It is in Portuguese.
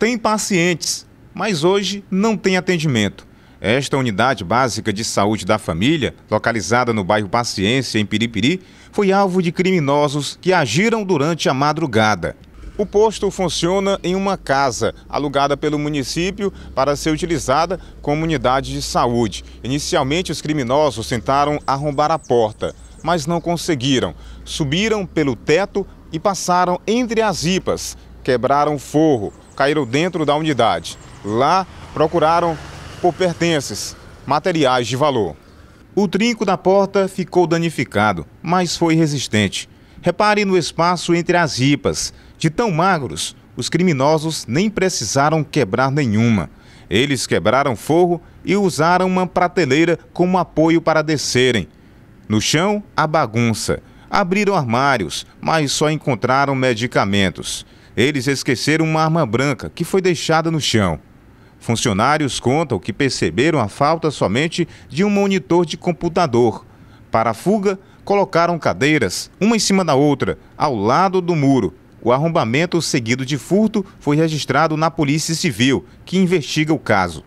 tem pacientes, mas hoje não tem atendimento. Esta unidade básica de saúde da família, localizada no bairro Paciência, em Piripiri, foi alvo de criminosos que agiram durante a madrugada. O posto funciona em uma casa alugada pelo município para ser utilizada como unidade de saúde. Inicialmente, os criminosos tentaram arrombar a porta, mas não conseguiram. Subiram pelo teto e passaram entre as ripas, quebraram forro, caíram dentro da unidade. Lá procuraram por pertences, materiais de valor. O trinco da porta ficou danificado, mas foi resistente. Repare no espaço entre as ripas. De tão magros, os criminosos nem precisaram quebrar nenhuma. Eles quebraram forro e usaram uma prateleira como apoio para descerem. No chão, a bagunça. Abriram armários, mas só encontraram medicamentos eles esqueceram uma arma branca que foi deixada no chão. Funcionários contam que perceberam a falta somente de um monitor de computador. Para a fuga, colocaram cadeiras, uma em cima da outra, ao lado do muro. O arrombamento seguido de furto foi registrado na Polícia Civil, que investiga o caso.